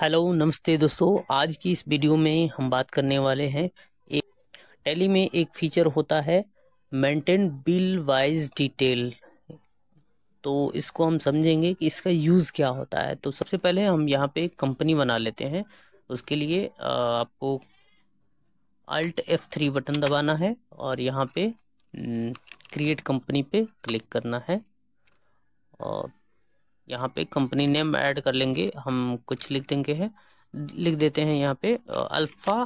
hello नमस्ते दोस्तों आज की इस वीडियो में हम बात करने वाले हैं एक टैली में एक फीचर होता है मेंटेन बिल वाइज डिटेल तो इसको हम समझेंगे कि इसका यूज़ क्या होता है तो सबसे पहले हम यहाँ पे एक कंपनी बना लेते हैं उसके लिए आपको अल्ट एफ थ्री बटन दबाना है और यहाँ पे क्रिएट कंपनी पे क्लिक करना है और यहाँ पे कंपनी नेम ऐड कर लेंगे हम कुछ लिख देंगे है लिख देते हैं यहाँ पे अल्फ़ा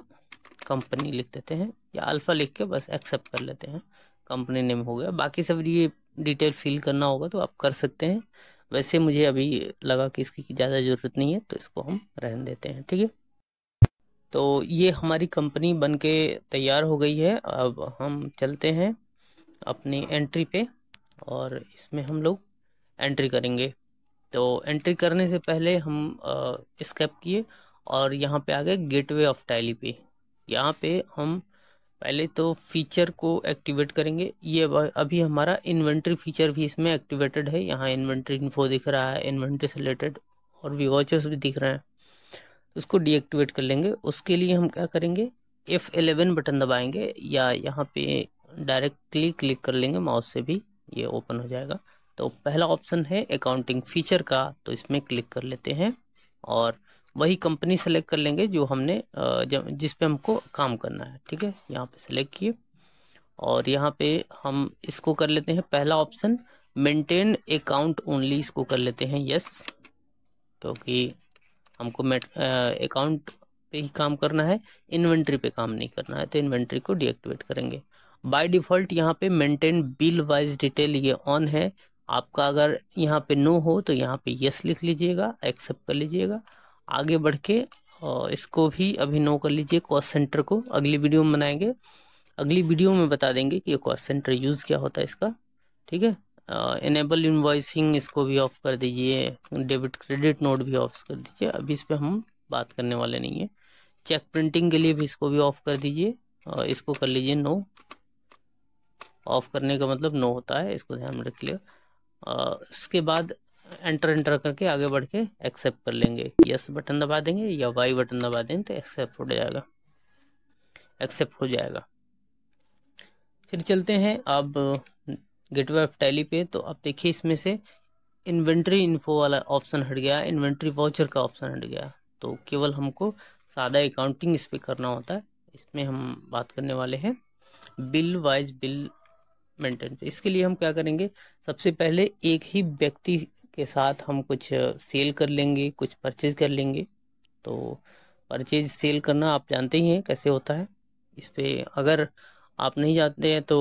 कंपनी लिख देते हैं या अल्फ़ा लिख के बस एक्सेप्ट कर लेते हैं कंपनी नेम हो गया बाकी सब ये डिटेल फिल करना होगा तो आप कर सकते हैं वैसे मुझे अभी लगा कि इसकी ज़्यादा ज़रूरत नहीं है तो इसको हम रहन देते हैं ठीक है तो ये हमारी कंपनी बन के तैयार हो गई है अब हम चलते हैं अपनी एंट्री पे और इसमें हम लोग एंट्री करेंगे तो एंट्री करने से पहले हम स्केप किए और यहाँ पे आ गए गेटवे ऑफ टाइली पे यहाँ पे हम पहले तो फीचर को एक्टिवेट करेंगे ये अभी हमारा इन्वेंट्री फीचर भी इसमें एक्टिवेटेड है यहाँ इन्वेंट्री इन्फो दिख रहा है इन्वेंट्री से रिलेटेड और भी वॉचर्स भी दिख रहे हैं उसको डीएक्टिवेट कर लेंगे उसके लिए हम क्या करेंगे एफ़ एलेवन बटन दबाएंगे या यहाँ पे डायरेक्टली क्लिक कर लेंगे माउस से भी ये ओपन हो जाएगा तो पहला ऑप्शन है अकाउंटिंग फीचर का तो इसमें क्लिक कर लेते हैं और वही कंपनी सेलेक्ट कर लेंगे जो हमने जिस पे हमको काम करना है ठीक है यहाँ पे सेलेक्ट किए और यहाँ पे हम इसको कर लेते हैं पहला ऑप्शन मेंटेन अकाउंट ओनली इसको कर लेते हैं यस क्योंकि तो हमको अकाउंट पे ही काम करना है इन्वेंट्री पे काम नहीं करना है तो इन्वेंट्री को डीएक्टिवेट करेंगे बाय डिफ़ॉल्ट यहाँ पे मेंटेन बिल वाइज डिटेल ये ऑन है आपका अगर यहाँ पे नो हो तो यहाँ पे यस लिख लीजिएगा एक्सेप्ट कर लीजिएगा आगे बढ़ के और इसको भी अभी नो कर लीजिए कॉस्ट सेंटर को अगली वीडियो में बनाएंगे अगली वीडियो में बता देंगे कि कॉस्ट सेंटर यूज़ क्या होता है इसका ठीक है इनेबल इन्वाइसिंग इसको भी ऑफ कर दीजिए डेबिट क्रेडिट नोट भी ऑफ कर दीजिए अभी इस पर हम बात करने वाले नहीं है चेक प्रिंटिंग के लिए भी इसको भी ऑफ कर दीजिए और इसको कर लीजिए नो ऑफ करने का मतलब नो होता है इसको ध्यान में रख लिया उसके इसके बाद एंटर एंटर करके आगे बढ़ के एक्सेप्ट कर लेंगे यस बटन दबा देंगे या वाई बटन दबा देंगे तो एक्सेप्ट हो जाएगा एक्सेप्ट हो जाएगा फिर चलते हैं अब गेटवे ऑफ टैली पे तो आप देखिए इसमें से इन्वेंट्री इन्फो वाला ऑप्शन हट गया इन्वेंट्री वाउचर का ऑप्शन हट गया तो केवल हमको सादा अकाउंटिंग इस पर करना होता है इसमें हम बात करने वाले हैं बिल वाइज बिल मेंटेन इसके लिए हम क्या करेंगे सबसे पहले एक ही व्यक्ति के साथ हम कुछ सेल कर लेंगे कुछ परचेज कर लेंगे तो परचेज सेल करना आप जानते ही हैं कैसे होता है इस पर अगर आप नहीं जानते हैं तो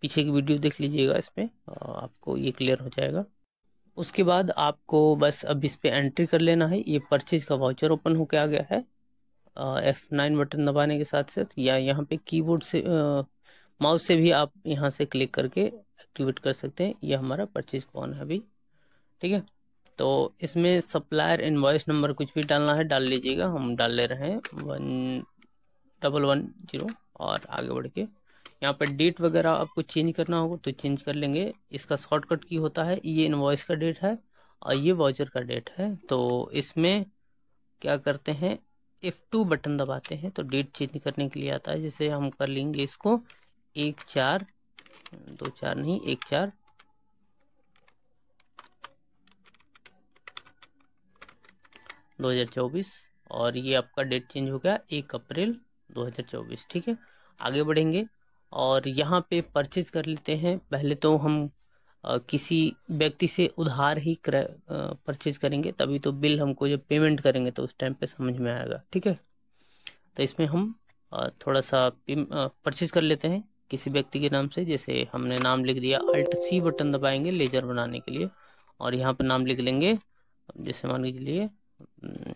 पीछे की वीडियो देख लीजिएगा इस पर आपको ये क्लियर हो जाएगा उसके बाद आपको बस अब इस पर एंट्री कर लेना है ये परचेज का वाउचर ओपन होके आ गया है एफ़ नाइन बटन दबाने के साथ साथ या यहाँ पे कीबोर्ड से माउस से भी आप यहाँ से क्लिक करके एक्टिवेट कर सकते हैं ये हमारा परचेज कौन है अभी ठीक है तो इसमें सप्लायर इन्वॉइस नंबर कुछ भी डालना है डाल लीजिएगा हम डाल ले रहे हैं वन डबल वन जीरो और आगे बढ़ के यहाँ पर डेट वगैरह आपको चेंज करना होगा तो चेंज कर लेंगे इसका शॉर्टकट की होता है ये इन्वॉइस का डेट है और ये वाउचर का डेट है तो इसमें क्या करते हैं एफ टू बटन दबाते हैं तो डेट चेंज करने के लिए आता है जैसे हम कर लेंगे इसको एक चार दो चार नहीं एक चार दो हज़ार चौबीस और ये आपका डेट चेंज हो गया एक अप्रैल दो हज़ार चौबीस ठीक है आगे बढ़ेंगे और यहाँ पे परचेज कर लेते हैं पहले तो हम आ, किसी व्यक्ति से उधार ही परचेज करेंगे तभी तो बिल हमको जब पेमेंट करेंगे तो उस टाइम पे समझ में आएगा ठीक है तो इसमें हम आ, थोड़ा सा परचेज कर लेते हैं किसी व्यक्ति के नाम से जैसे हमने नाम लिख दिया अल्ट सी बटन दबाएंगे लेजर बनाने के लिए और यहाँ पर नाम लिख लेंगे जैसे मान लीजिए हम्म,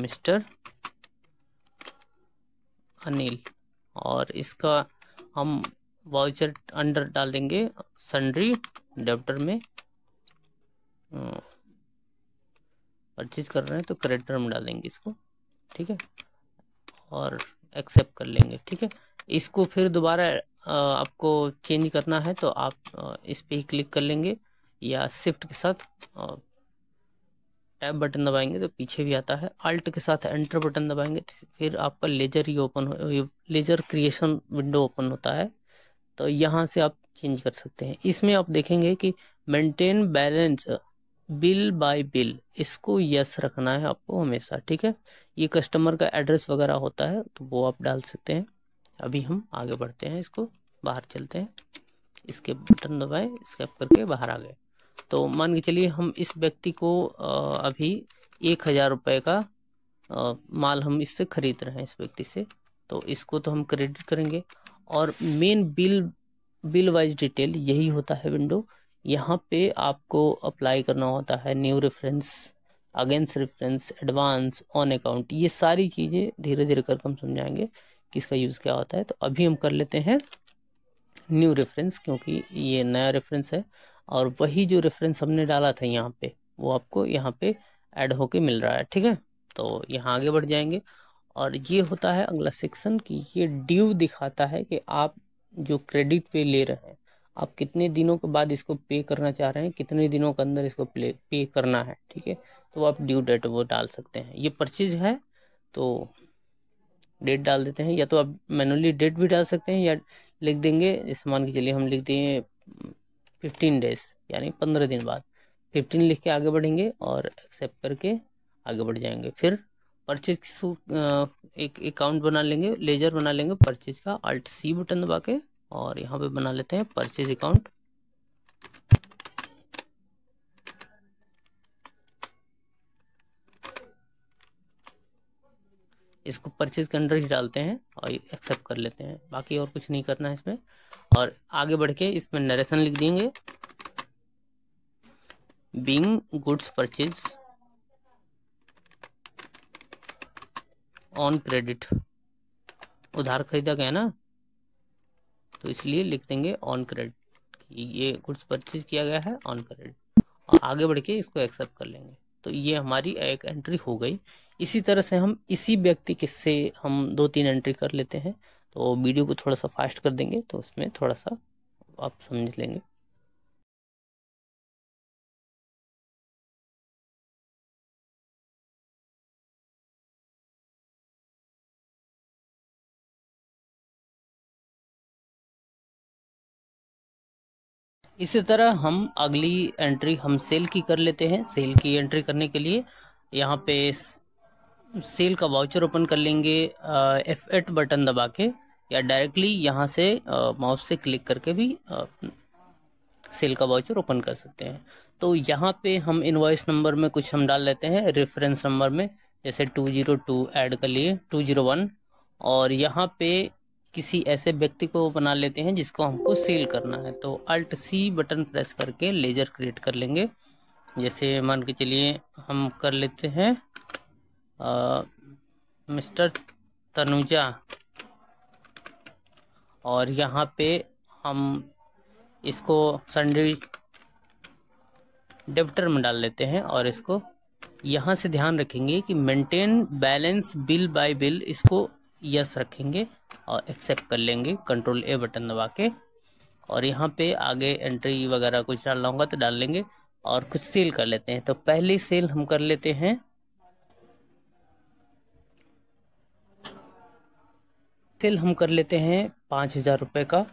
मिस्टर अनिल और इसका हम वाउचर अंडर डाल देंगे सन्ड्री डेप्टर में परचेज हम्म, कर रहे हैं तो क्रेडिटर में डाल देंगे इसको ठीक है और एक्सेप्ट कर लेंगे ठीक है इसको फिर दोबारा आपको चेंज करना है तो आप इस पर ही क्लिक कर लेंगे या शिफ्ट के साथ टैब बटन दबाएंगे तो पीछे भी आता है अल्ट के साथ एंटर बटन दबाएंगे तो फिर आपका लेजर ही ओपन हो लेजर क्रिएशन विंडो ओपन होता है तो यहाँ से आप चेंज कर सकते हैं इसमें आप देखेंगे कि maintain balance bill by bill इसको यस रखना है आपको हमेशा ठीक है ये कस्टमर का एड्रेस वगैरह होता है तो वो आप डाल सकते हैं अभी हम आगे बढ़ते हैं इसको बाहर चलते हैं इसके बटन दबाए स्कैप करके बाहर आ गए तो मान के चलिए हम इस व्यक्ति को अभी एक हज़ार रुपये का माल हम इससे ख़रीद रहे हैं इस व्यक्ति से तो इसको तो हम क्रेडिट करेंगे और main bill bill wise detail यही होता है विंडो यहाँ पे आपको अप्लाई करना होता है new reference against reference advance on account ये सारी चीज़ें धीरे धीरे करके हम समझाएंगे किसका यूज़ क्या होता है तो अभी हम कर लेते हैं न्यू रेफरेंस क्योंकि ये नया रेफरेंस है और वही जो रेफरेंस हमने डाला था यहाँ पे वो आपको यहाँ पे ऐड होके मिल रहा है ठीक है तो यहाँ आगे बढ़ जाएंगे और ये होता है अगला सेक्शन कि ये ड्यू दिखाता है कि आप जो क्रेडिट पे ले रहे हैं आप कितने दिनों के बाद इसको पे करना चाह रहे हैं कितने दिनों के अंदर इसको प्ले पे करना है ठीक है तो आप ड्यू डेट वो डाल सकते हैं ये परचेज है तो डेट डाल देते हैं या तो आप मैनुअली डेट भी डाल सकते हैं या लिख देंगे जैसे मान के चलिए हम लिख दिए फिफ्टीन डेज यानी पंद्रह दिन बाद फिफ्टीन लिख के आगे बढ़ेंगे और एक्सेप्ट करके आगे बढ़ जाएंगे फिर परचेज की एक अकाउंट बना लेंगे लेजर बना लेंगे परचेज का अल्ट सी बटन दबा के और यहाँ पे बना लेते हैं परचेज अकाउंट इसको परचेज के अंडर ही डालते हैं और एक्सेप्ट कर लेते हैं बाकी और कुछ नहीं करना है इसमें और आगे बढ़ के इसमें नरेशन लिख देंगे being goods purchase on credit उधार खरीदा गया ना तो इसलिए लिख देंगे ऑन क्रेडिट ये गुड्स परचेज किया गया है ऑन क्रेडिट और आगे बढ़ के इसको एक्सेप्ट कर लेंगे तो ये हमारी एक एंट्री हो गई इसी तरह से हम इसी व्यक्ति के से हम दो तीन एंट्री कर लेते हैं तो वीडियो को थोड़ा सा फास्ट कर देंगे तो उसमें थोड़ा सा आप समझ लेंगे इसी तरह हम अगली एंट्री हम सेल की कर लेते हैं सेल की एंट्री करने के लिए यहाँ पे सेल का वाउचर ओपन कर लेंगे एफ एट बटन दबा के या डायरेक्टली यहाँ से माउस से क्लिक करके भी सेल का वाउचर ओपन कर सकते हैं तो यहाँ पे हम इनवॉइस नंबर में कुछ हम डाल लेते हैं रेफरेंस नंबर में जैसे टू जीरो टू ऐड कर लिए टू जीरो वन और यहाँ पे किसी ऐसे व्यक्ति को बना लेते हैं जिसको हमको सील करना है तो अल्ट सी बटन प्रेस करके लेजर क्रिएट कर लेंगे जैसे मान के चलिए हम कर लेते हैं आ, मिस्टर तनुजा और यहाँ पे हम इसको संडे डेप्टर में डाल लेते हैं और इसको यहाँ से ध्यान रखेंगे कि maintain balance bill by bill इसको यस रखेंगे और एक्सेप्ट कर लेंगे कंट्रोल ए बटन दबा के और यहाँ पे आगे एंट्री वगैरह कुछ डालना होगा तो डाल लेंगे और कुछ सेल कर लेते हैं तो पहली सेल हम कर लेते हैं सेल हम कर लेते हैं पाँच हज़ार रुपये का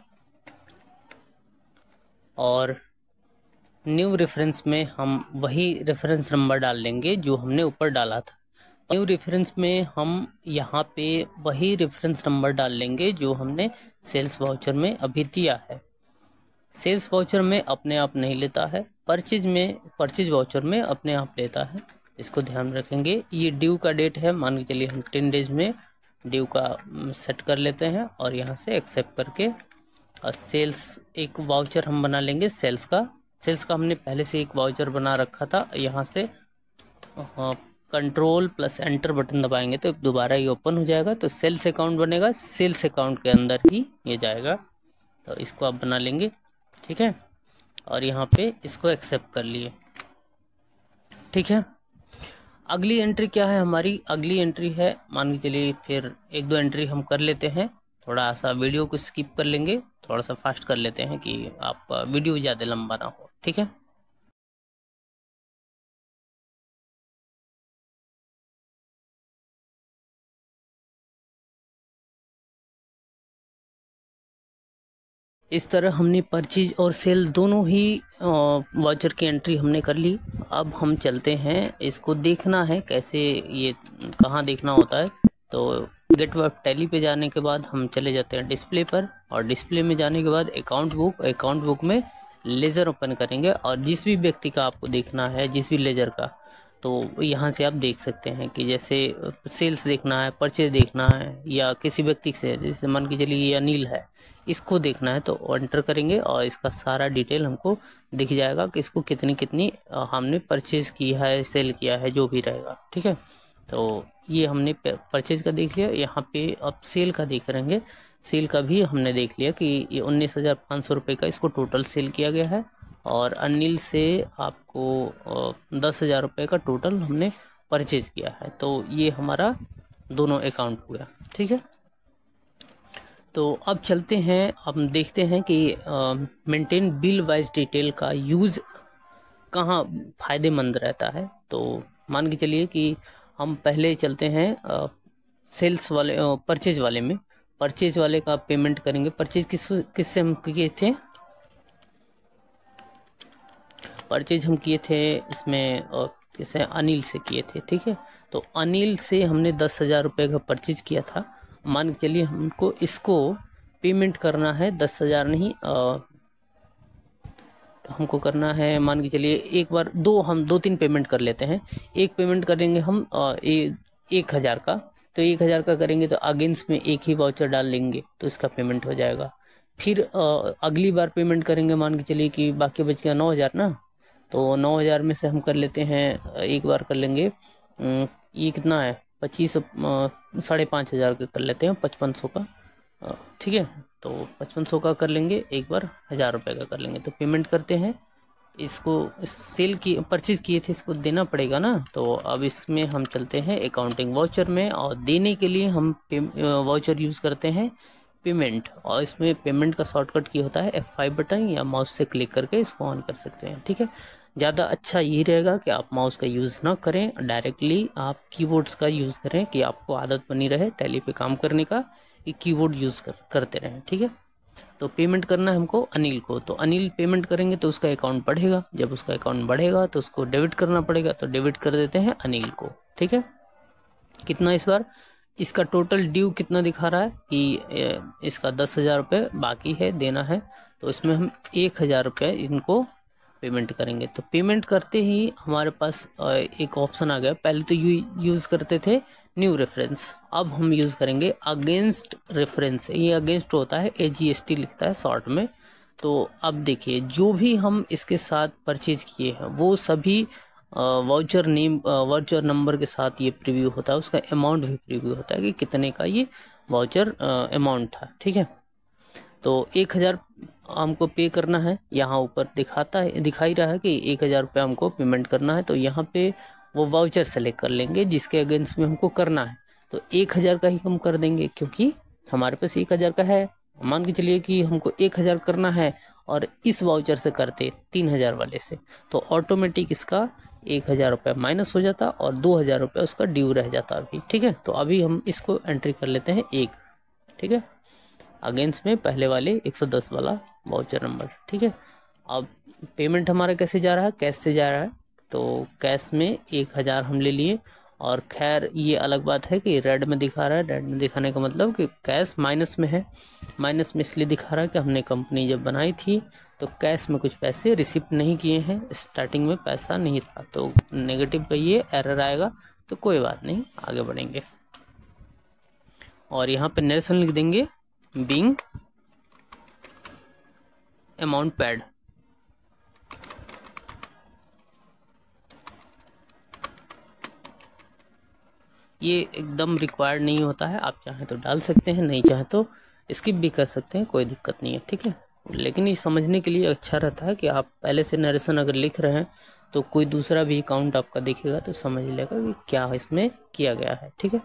और न्यू रेफरेंस में हम वही रेफरेंस नंबर डाल लेंगे जो हमने ऊपर डाला था न्यू रेफरेंस में हम यहाँ पे वही रेफरेंस नंबर डाल लेंगे जो हमने सेल्स वाउचर में अभी दिया है सेल्स वाउचर में अपने आप नहीं लेता है परचेज में परचेज वाउचर में अपने आप लेता है इसको ध्यान रखेंगे ये ड्यू का डेट है मान के चलिए हम टेन डेज में ड्यू का सेट कर लेते हैं और यहाँ से एक्सेप्ट करके और सेल्स एक वाउचर हम बना लेंगे सेल्स का सेल्स का हमने पहले से एक वाउचर बना रखा था यहाँ से हाँ कंट्रोल प्लस एंटर बटन दबाएंगे तो दोबारा ये ओपन हो जाएगा तो सेल्स अकाउंट बनेगा सेल्स अकाउंट के अंदर ही ये जाएगा तो इसको आप बना लेंगे ठीक है और यहाँ पे इसको एक्सेप्ट कर लिए ठीक है अगली एंट्री क्या है हमारी अगली एंट्री है मान के चलिए फिर एक दो एंट्री हम कर लेते हैं थोड़ा सा वीडियो को स्किप कर लेंगे थोड़ा सा फास्ट कर लेते हैं कि आप वीडियो ज़्यादा लंबा ना हो ठीक है इस तरह हमने परचेज और सेल दोनों ही वाचर की एंट्री हमने कर ली अब हम चलते हैं इसको देखना है कैसे ये कहाँ देखना होता है तो गेटवर्क टैली पे जाने के बाद हम चले जाते हैं डिस्प्ले पर और डिस्प्ले में जाने के बाद अकाउंट बुक अकाउंट बुक में लेज़र ओपन करेंगे और जिस भी व्यक्ति का आपको देखना है जिस भी लेज़र का तो यहाँ से आप देख सकते हैं कि जैसे सेल्स देखना है परचेज देखना है या किसी व्यक्ति से जैसे मान के चलिए ये अनिल है इसको देखना है तो एंटर करेंगे और इसका सारा डिटेल हमको दिख जाएगा कि इसको कितनी कितनी हमने परचेज़ की है सेल किया है जो भी रहेगा ठीक है तो ये हमने परचेज का देख लिया यहाँ पे अब सेल का देख रहेंगे सेल का भी हमने देख लिया कि ये उन्नीस हज़ार पाँच सौ रुपये का इसको टोटल सेल किया गया है और अनिल से आपको दस हज़ार रुपये का टोटल हमने परचेज किया है तो ये हमारा दोनों अकाउंट हुआ ठीक है तो अब चलते हैं अब देखते हैं कि मेंटेन बिल वाइज डिटेल का यूज़ कहाँ फ़ायदेमंद रहता है तो मान के चलिए कि हम पहले चलते हैं आ, सेल्स वाले परचेज वाले में परचेज वाले का पेमेंट करेंगे परचेज किस किससे हम किए थे परचेज हम किए थे इसमें किसे अनिल से किए थे ठीक है तो अनिल से हमने दस हज़ार रुपये का परचेज किया था मान के चलिए हमको इसको पेमेंट करना है दस हज़ार नहीं आ, हमको करना है मान के चलिए एक बार दो हम दो तीन पेमेंट कर लेते हैं एक पेमेंट करेंगे हम आ, ए, एक हज़ार का तो एक हज़ार का करेंगे तो अगेंस्ट में एक ही वाउचर डाल लेंगे तो इसका पेमेंट हो जाएगा फिर आ, अगली बार पेमेंट करेंगे मान के चलिए कि बाकी बच गया नौ हज़ार ना तो नौ हज़ार में से हम कर लेते हैं एक बार कर लेंगे ये कितना है पच्चीस साढ़े पाँच हज़ार का कर लेते हैं पचपन सौ का ठीक है तो पचपन सौ का कर लेंगे एक बार हज़ार रुपये का कर लेंगे तो पेमेंट करते हैं इसको सेल की परचेज़ किए थे इसको देना पड़ेगा ना तो अब इसमें हम चलते हैं अकाउंटिंग वाउचर में और देने के लिए हम वाउचर यूज़ करते हैं पेमेंट और इसमें पेमेंट का शॉर्टकट की होता है एफ फाइव बटन या माउस से क्लिक करके इसको ऑन कर सकते हैं ठीक है ज़्यादा अच्छा ये रहेगा कि आप माउस का यूज़ ना करें डायरेक्टली आप कीबोर्ड्स का यूज़ करें कि आपको आदत बनी रहे टैली पे काम करने का कि कीबोर्ड यूज़ कर, करते रहें ठीक है तो पेमेंट करना है हमको अनिल को तो अनिल पेमेंट करेंगे तो उसका अकाउंट बढ़ेगा जब उसका अकाउंट बढ़ेगा तो उसको डेबिट करना पड़ेगा तो डेबिट कर देते हैं अनिल को ठीक है कितना इस बार इसका टोटल ड्यू कितना दिखा रहा है कि इसका दस हज़ार रुपये बाकी है देना है तो इसमें हम एक हज़ार रुपये इनको पेमेंट करेंगे तो पेमेंट करते ही हमारे पास एक ऑप्शन आ गया पहले तो यू यूज़ करते थे न्यू रेफरेंस अब हम यूज़ करेंगे अगेंस्ट रेफरेंस ये अगेंस्ट होता है ए जी एस टी लिखता है शॉर्ट में तो अब देखिए जो भी हम इसके साथ परचेज किए हैं वो सभी वाउचर नेम वाउचर नंबर के साथ ये प्रीव्यू होता है उसका अमाउंट भी प्रीव्यू होता है कि कितने का ये वाउचर अमाउंट था ठीक है तो एक हज़ार हमको पे करना है यहाँ ऊपर दिखाता है दिखाई रहा है कि एक हज़ार रुपये हमको पेमेंट करना है तो यहाँ पे वो वाउचर सेलेक्ट कर लेंगे जिसके अगेंस्ट में हमको करना है तो एक हज़ार का ही हम कर देंगे क्योंकि हमारे पास एक हज़ार का है मान के चलिए कि हमको एक हज़ार करना है और इस वाउचर से करते तीन हज़ार वाले से तो ऑटोमेटिक इसका एक हज़ार रुपये माइनस हो जाता और दो हज़ार रुपये उसका ड्यू रह जाता अभी ठीक है तो अभी हम इसको एंट्री कर लेते हैं एक ठीक है अगेंस्ट में पहले वाले 110 वाला वाउचर नंबर ठीक है अब पेमेंट हमारा कैसे जा रहा है कैश से जा रहा है तो कैश में एक हज़ार हम ले लिए और खैर ये अलग बात है कि रेड में दिखा रहा है रेड में दिखाने का मतलब कि कैश माइनस में है माइनस में इसलिए दिखा रहा है कि हमने कंपनी जब बनाई थी तो कैश में कुछ पैसे रिसीव नहीं किए हैं स्टार्टिंग में पैसा नहीं था तो नेगेटिव का ये एरर आएगा तो कोई बात नहीं आगे बढ़ेंगे और यहाँ पे नेशन लिख देंगे बींग अमाउंट पैड ये एकदम रिक्वायर्ड नहीं होता है आप चाहें तो डाल सकते हैं नहीं चाहें तो स्किप भी कर सकते हैं कोई दिक्कत नहीं है ठीक है लेकिन ये समझने के लिए अच्छा रहता है कि आप पहले से नरेशन अगर लिख रहे हैं तो कोई दूसरा भी अकाउंट आपका देखेगा तो समझ लेगा कि क्या इसमें किया गया है ठीक है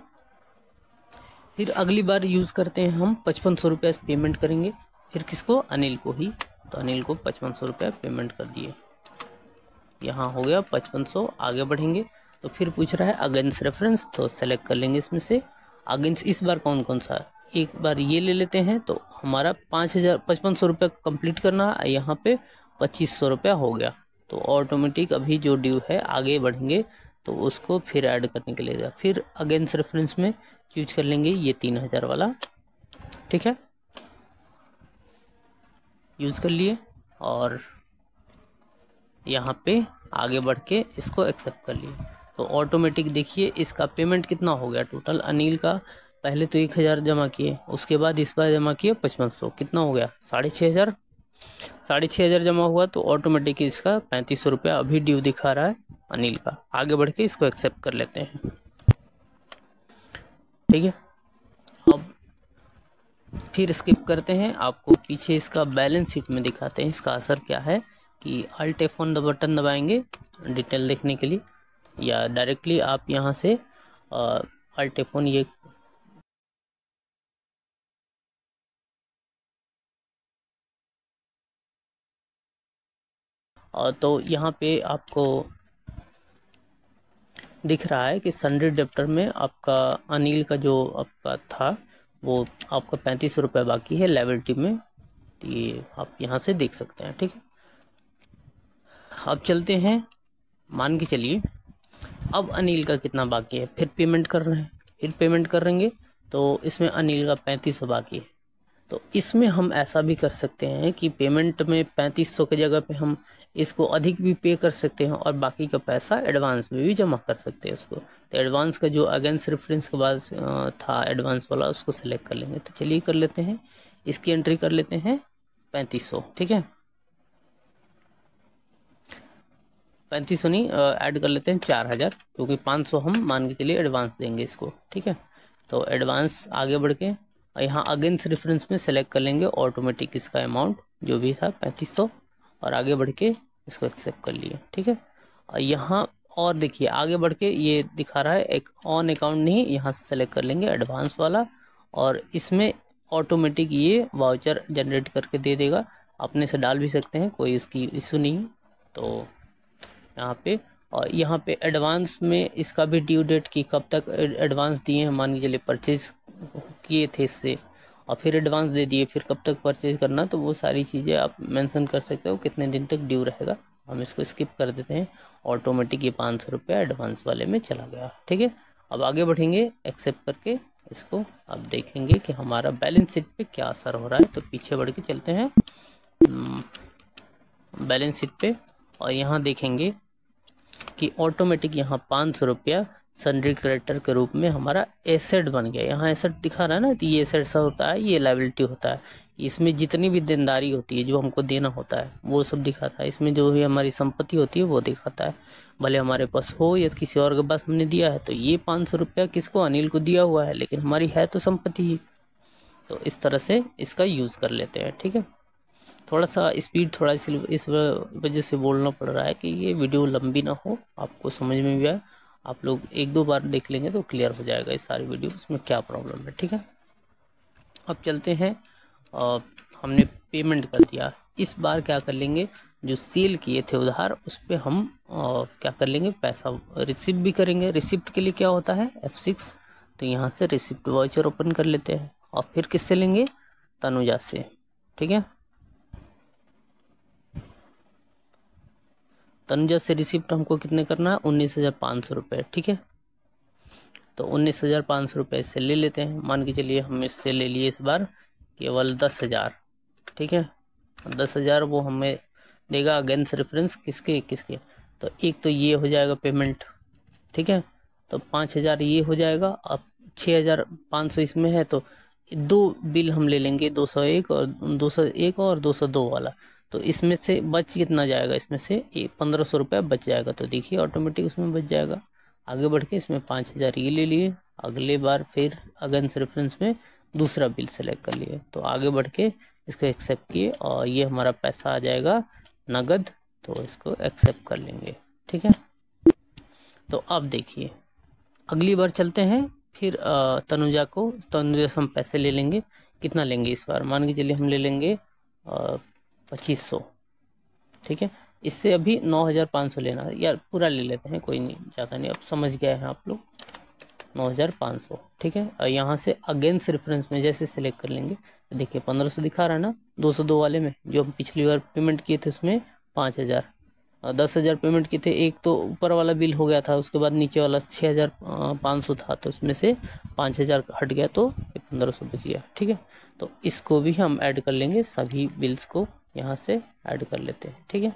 फिर अगली बार यूज़ करते हैं हम पचपन सौ रुपया पेमेंट करेंगे फिर किसको अनिल को ही तो अनिल को पचपन सौ रुपया पेमेंट कर दिए यहाँ हो गया पचपन सौ आगे बढ़ेंगे तो फिर पूछ रहा है अगेंस्ट रेफरेंस तो सेलेक्ट कर लेंगे इसमें से अगेंस्ट इस बार कौन कौन सा है एक बार ये ले लेते हैं तो हमारा पाँच हज़ार पचपन सौ रुपये कम्प्लीट करना यहाँ पे पच्चीस सौ रुपया हो गया तो ऑटोमेटिक अभी जो ड्यू है आगे बढ़ेंगे तो उसको फिर ऐड करने के लिए फिर अगेंस्ट रेफरेंस में चूज कर लेंगे ये तीन हज़ार वाला ठीक है यूज़ कर लिए और यहाँ पे आगे बढ़ के इसको एक्सेप्ट कर लिए तो ऑटोमेटिक देखिए इसका पेमेंट कितना हो गया टोटल अनिल का पहले तो एक हज़ार जमा किए उसके बाद इस बार जमा किए पचपन सौ कितना हो गया साढ़े छः हज़ार साढ़े छः हज़ार जमा हुआ तो ऑटोमेटिक इसका पैंतीस सौ रुपया अभी ड्यू दिखा रहा है अनिल का आगे बढ़ के इसको एक्सेप्ट कर लेते हैं ठीक है अब फिर स्किप करते हैं आपको पीछे इसका बैलेंस शीट में दिखाते हैं इसका असर क्या है कि अल्टेफोन द बटन दबाएंगे डिटेल देखने के लिए या डायरेक्टली आप यहाँ से अल्ट ये तो यहाँ पे आपको दिख रहा है कि सनडे डेप्टर में आपका अनिल का जो आपका था वो आपका पैंतीस रुपये बाकी है लेवल टी में तो ये आप यहाँ से देख सकते हैं ठीक है अब चलते हैं मान के चलिए अब अनिल का कितना बाकी है फिर पेमेंट कर रहे हैं फिर पेमेंट करेंगे तो इसमें अनिल का पैंतीस सौ बाकी है तो इसमें हम ऐसा भी कर सकते हैं कि पेमेंट में पैंतीस सौ की जगह पे हम इसको अधिक भी पे कर सकते हैं और बाकी का पैसा एडवांस में भी जमा कर सकते हैं उसको तो एडवांस का जो अगेंस्ट रेफरेंस के बाद था एडवांस वाला उसको सेलेक्ट कर लेंगे तो चलिए कर लेते हैं इसकी एंट्री कर लेते हैं पैंतीस सौ ठीक है पैंतीस सौ नहीं ऐड कर लेते हैं चार हज़ार क्योंकि पाँच सौ हम मान के चलिए एडवांस देंगे इसको ठीक है तो एडवांस आगे बढ़ के यहाँ अगेंस्ट रेफरेंस में सेलेक्ट कर लेंगे ऑटोमेटिक इसका अमाउंट जो भी था पैंतीस सौ और आगे बढ़ के इसको एक्सेप्ट कर लिए ठीक है और यहाँ और देखिए आगे बढ़ के ये दिखा रहा है एक ऑन अकाउंट नहीं यहाँ से सेलेक्ट कर लेंगे एडवांस वाला और इसमें ऑटोमेटिक ये वाउचर जनरेट करके दे देगा अपने से डाल भी सकते हैं कोई इसकी इशू नहीं तो यहाँ पे और यहाँ पे एडवांस में इसका भी ड्यू डेट कि कब तक एडवांस दिए हैं मान के चलिए परचेज किए थे इससे और फिर एडवांस दे दिए फिर कब तक परचेज करना तो वो सारी चीज़ें आप मेंशन कर सकते हो कितने दिन तक ड्यू रहेगा हम इसको स्किप कर देते हैं ऑटोमेटिक ये पाँच सौ रुपया एडवांस वाले में चला गया ठीक है अब आगे बढ़ेंगे एक्सेप्ट करके इसको आप देखेंगे कि हमारा बैलेंस शीट पर क्या असर हो रहा है तो पीछे बढ़ के चलते हैं बैलेंस शीट पर और यहाँ देखेंगे कि ऑटोमेटिक यहाँ पाँच सौ रुपया सन्ड्री करेक्टर के रूप में हमारा एसेट बन गया यहाँ एसेट दिखा रहा है ना तो ये एसेट सा होता है ये लाइबिलिटी होता है इसमें जितनी भी देनदारी होती है जो हमको देना होता है वो सब दिखाता है इसमें जो भी हमारी संपत्ति होती है वो दिखाता है भले हमारे पास हो या किसी और के पास हमने दिया है तो ये पाँच सौ रुपया किसको अनिल को दिया हुआ है लेकिन हमारी है तो संपत्ति ही तो इस तरह से इसका यूज़ कर लेते हैं ठीक है थोड़ा सा स्पीड थोड़ा सी इस वजह से बोलना पड़ रहा है कि ये वीडियो लंबी ना हो आपको समझ में भी आए आप लोग एक दो बार देख लेंगे तो क्लियर हो जाएगा ये सारी वीडियो उसमें क्या प्रॉब्लम है ठीक है अब चलते हैं आ, हमने पेमेंट कर दिया इस बार क्या कर लेंगे जो सेल किए थे उधार उस पर हम आ, क्या कर लेंगे पैसा रिसिप्ट भी करेंगे रिसिप्ट के लिए क्या होता है एफ सिक्स तो यहाँ से रिसिप्ट वाउचर ओपन कर लेते हैं और फिर किससे लेंगे तनुजा से ठीक है तनुजा से रिसिप्ट हमको कितने करना है उन्नीस हज़ार पाँच सौ रुपये ठीक है तो उन्नीस हज़ार पाँच सौ रुपये इससे ले लेते हैं मान के चलिए हम इससे ले लिए इस बार केवल दस हज़ार ठीक है दस हज़ार वो हमें देगा अगेंस्ट रेफरेंस किसके किसके तो एक तो ये हो जाएगा पेमेंट ठीक है तो पाँच हज़ार ये हो जाएगा अब छः हज़ार पाँच सौ इसमें है तो दो बिल हम ले लेंगे दो सौ एक और दो सौ एक और दो सौ दो वाला तो इसमें से बच कितना जाएगा इसमें से ये पंद्रह सौ रुपया बच जाएगा तो देखिए ऑटोमेटिक उसमें बच जाएगा आगे बढ़ के इसमें पाँच हज़ार ये ले लिए अगले बार फिर अगेंस्ट रेफरेंस में दूसरा बिल सेलेक्ट कर लिए तो आगे बढ़ के इसको एक्सेप्ट किए और ये हमारा पैसा आ जाएगा नगद तो इसको एक्सेप्ट कर लेंगे ठीक है तो अब देखिए अगली बार चलते हैं फिर तनुजा को तनुजा से हम पैसे ले लेंगे कितना लेंगे इस बार मान के चलिए हम ले लेंगे पच्चीस सौ ठीक है इससे अभी नौ हज़ार पाँच सौ लेना है यार पूरा ले लेते हैं कोई नहीं ज़्यादा नहीं अब समझ गए हैं आप लोग नौ हज़ार पाँच सौ ठीक है और यहाँ से अगेंस्ट रेफरेंस में जैसे सिलेक्ट कर लेंगे देखिए पंद्रह सौ दिखा रहा है ना दो सौ दो वाले में जो हम पिछली बार पेमेंट किए थे उसमें पाँच हज़ार दस हज़ार पेमेंट किए थे एक तो ऊपर वाला बिल हो गया था उसके बाद नीचे वाला छः हज़ार पाँच सौ था तो उसमें से पाँच हज़ार हट गया तो पंद्रह सौ बच गया ठीक है तो इसको भी हम ऐड कर लेंगे सभी बिल्स को यहाँ से ऐड कर लेते हैं ठीक है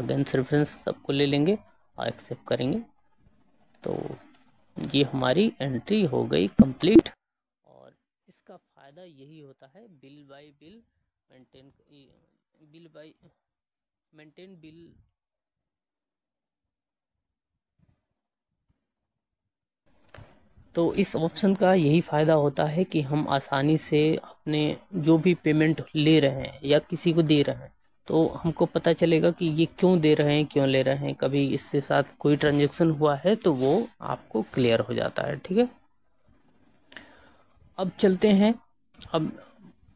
अगेंस्ट रेफरेंस सबको ले लेंगे और एक्सेप्ट करेंगे तो ये हमारी एंट्री हो गई कंप्लीट और इसका फ़ायदा यही होता है bill by bill maintain bill by maintain bill तो इस ऑप्शन का यही फ़ायदा होता है कि हम आसानी से अपने जो भी पेमेंट ले रहे हैं या किसी को दे रहे हैं तो हमको पता चलेगा कि ये क्यों दे रहे हैं क्यों ले रहे हैं कभी इसके साथ कोई ट्रांजेक्शन हुआ है तो वो आपको क्लियर हो जाता है ठीक है अब चलते हैं अब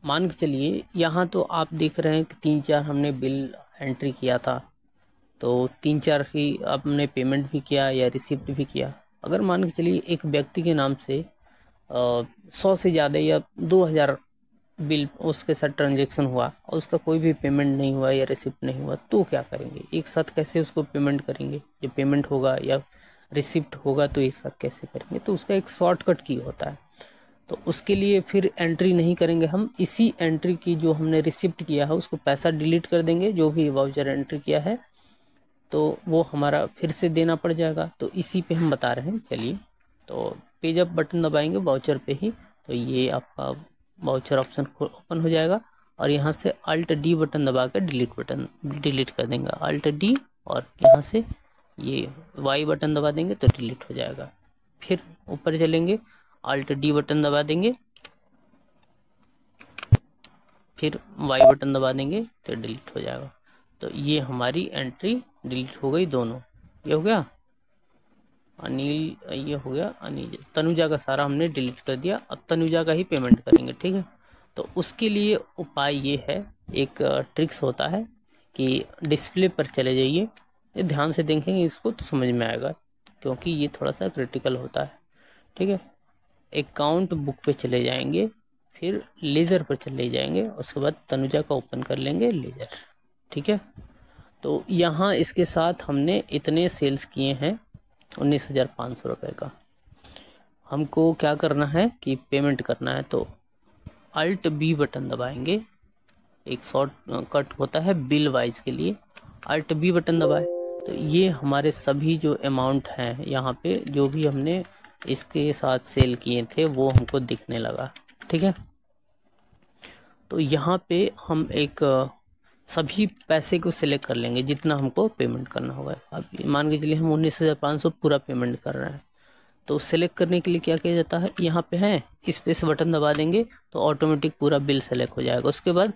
मान के चलिए यहाँ तो आप देख रहे हैं कि तीन चार हमने बिल एंट्री किया था तो तीन चार ही आपने पेमेंट भी किया या रिसिप्ट भी किया अगर मान के चलिए एक व्यक्ति के नाम से सौ से ज़्यादा या दो हज़ार बिल उसके साथ ट्रांजेक्शन हुआ और उसका कोई भी पेमेंट नहीं हुआ या रिसिप्ट नहीं हुआ तो क्या करेंगे एक साथ कैसे उसको पेमेंट करेंगे जब पेमेंट होगा या रिसिप्ट होगा तो एक साथ कैसे करेंगे तो उसका एक शॉर्टकट की होता है तो उसके लिए फिर एंट्री नहीं करेंगे हम इसी एंट्री की जो हमने रिसिप्ट किया है उसको पैसा डिलीट कर देंगे जो भी वाउचर एंट्री किया है तो वो हमारा फिर से देना पड़ जाएगा तो इसी पे हम बता रहे हैं चलिए तो पे जब बटन दबाएंगे वाउचर पे ही तो ये आपका वाउचर ऑप्शन ओपन हो जाएगा और यहाँ से अल्ट डी बटन दबा कर डिलीट बटन डिलीट कर देंगे अल्ट डी और यहाँ से ये वाई बटन दबा देंगे तो डिलीट हो जाएगा फिर ऊपर चलेंगे अल्ट डी बटन दबा देंगे फिर वाई बटन दबा देंगे तो डिलीट हो जाएगा तो ये हमारी एंट्री डिलीट हो गई दोनों ये हो गया अनिल ये हो गया अनिल तनुजा का सारा हमने डिलीट कर दिया अब तनुजा का ही पेमेंट करेंगे ठीक है तो उसके लिए उपाय ये है एक ट्रिक्स होता है कि डिस्प्ले पर चले जाइए ये ध्यान से देखेंगे इसको तो समझ में आएगा क्योंकि ये थोड़ा सा क्रिटिकल होता है ठीक है अकाउंट बुक पे चले जाएंगे फिर लेज़र पर चले जाएंगे उसके बाद तनुजा का ओपन कर लेंगे लेज़र ठीक है तो यहाँ इसके साथ हमने इतने सेल्स किए हैं उन्नीस हज़ार पाँच सौ रुपये का हमको क्या करना है कि पेमेंट करना है तो अल्ट बी बटन दबाएंगे एक शॉर्ट कट होता है बिल वाइज के लिए अल्ट बी बटन दबाए तो ये हमारे सभी जो अमाउंट हैं यहाँ पे जो भी हमने इसके साथ सेल किए थे वो हमको दिखने लगा ठीक है तो यहाँ पे हम एक सभी पैसे को सिलेक्ट कर लेंगे जितना हमको पेमेंट करना होगा अब मान के चलिए हम उन्नीस हज़ार पाँच सौ पूरा पेमेंट कर रहे हैं तो सेलेक्ट करने के लिए क्या किया जाता है यहाँ पे है इस पे से बटन दबा देंगे तो ऑटोमेटिक पूरा बिल सेलेक्ट हो जाएगा उसके बाद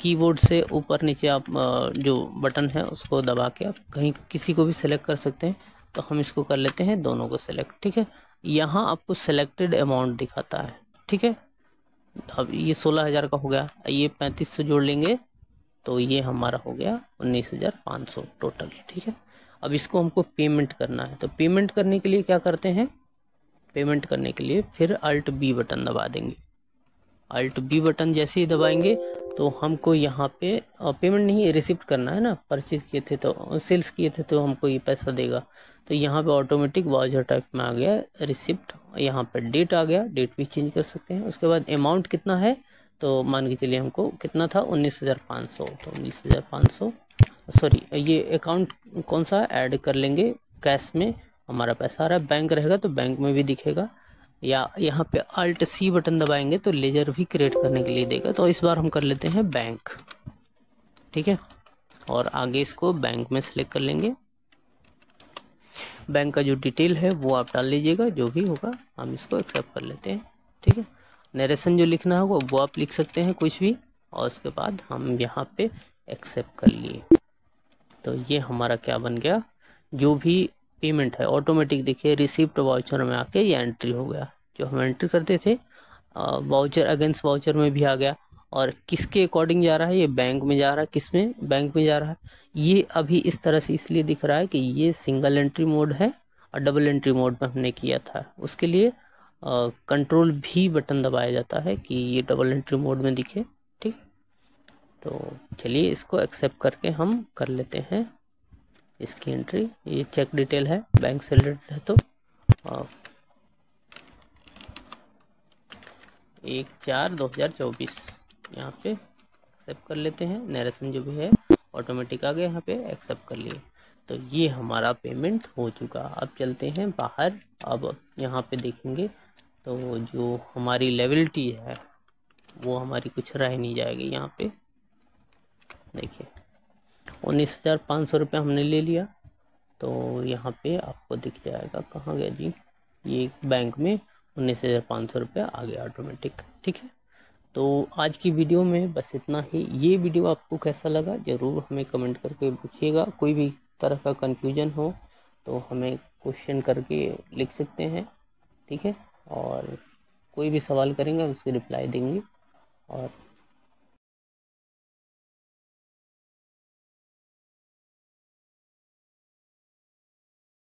कीबोर्ड से ऊपर नीचे आप आ, जो बटन है उसको दबा के आप कहीं किसी को भी सेलेक्ट कर सकते हैं तो हम इसको कर लेते हैं दोनों को सेलेक्ट ठीक है यहाँ आपको सेलेक्टेड अमाउंट दिखाता है ठीक है अब ये सोलह हज़ार का हो गया ये पैंतीस सौ जोड़ लेंगे तो ये हमारा हो गया उन्नीस हज़ार पाँच सौ टोटल ठीक है अब इसको हमको पेमेंट करना है तो पेमेंट करने के लिए क्या करते हैं पेमेंट करने के लिए फिर अल्ट बी बटन दबा देंगे अल्ट बी बटन जैसे ही दबाएंगे तो हमको यहाँ पे पेमेंट नहीं रिसिप्ट करना है ना परचेज किए थे तो सेल्स किए थे तो हमको ये पैसा देगा तो यहाँ पे ऑटोमेटिक वाउचर टाइप में आ गया रिसिप्ट यहाँ पर डेट आ गया डेट भी चेंज कर सकते हैं उसके बाद अमाउंट कितना है तो मान के चलिए हमको कितना था उन्नीस हज़ार पाँच सौ तो उन्नीस हज़ार पाँच सौ सॉरी ये अकाउंट कौन सा ऐड कर लेंगे कैश में हमारा पैसा आ रहा है बैंक रहेगा तो बैंक में भी दिखेगा या यहाँ पे अल्ट सी बटन दबाएंगे तो लेजर भी क्रिएट करने के लिए देगा तो इस बार हम कर लेते हैं बैंक ठीक है और आगे इसको बैंक में सेलेक्ट कर लेंगे बैंक का जो डिटेल है वो आप डाल लीजिएगा जो भी होगा हम इसको एक्सेप्ट कर लेते हैं ठीक है नरेशन जो लिखना होगा वो आप लिख सकते हैं कुछ भी और उसके बाद हम यहाँ पे एक्सेप्ट कर लिए तो ये हमारा क्या बन गया जो भी पेमेंट है ऑटोमेटिक देखिए रिसिप्ट वाउचर में आके ये एंट्री हो गया जो हम एंट्री करते थे वाउचर अगेंस्ट वाउचर में भी आ गया और किसके अकॉर्डिंग जा रहा है ये बैंक में जा रहा है किस में बैंक में जा रहा है ये अभी इस तरह से इसलिए दिख रहा है कि ये सिंगल एंट्री मोड है और डबल एंट्री मोड में हमने किया था उसके लिए कंट्रोल भी बटन दबाया जाता है कि ये डबल एंट्री मोड में दिखे ठीक तो चलिए इसको एक्सेप्ट करके हम कर लेते हैं इसकी एंट्री ये चेक डिटेल है बैंक से रिलेटेड है तो एक चार दो हज़ार चौबीस यहाँ पे एक्सेप्ट कर लेते हैं नरेशन जो भी है ऑटोमेटिक आ गया यहाँ पे एक्सेप्ट कर लिए तो ये हमारा पेमेंट हो चुका अब चलते हैं बाहर अब यहाँ पे देखेंगे तो जो हमारी लेवलिटी है वो हमारी कुछ रह नहीं जाएगी यहाँ पे देखिए उन्नीस हज़ार पाँच सौ रुपये हमने ले लिया तो यहाँ पे आपको दिख जाएगा कहाँ गया जी ये बैंक में उन्नीस हज़ार पाँच सौ रुपये आ गया ऑटोमेटिक ठीक है तो आज की वीडियो में बस इतना ही ये वीडियो आपको कैसा लगा ज़रूर हमें कमेंट करके पूछिएगा कोई भी तरह का कन्फ्यूजन हो तो हमें क्वेश्चन करके लिख सकते हैं ठीक है और कोई भी सवाल करेंगे उसकी रिप्लाई देंगे और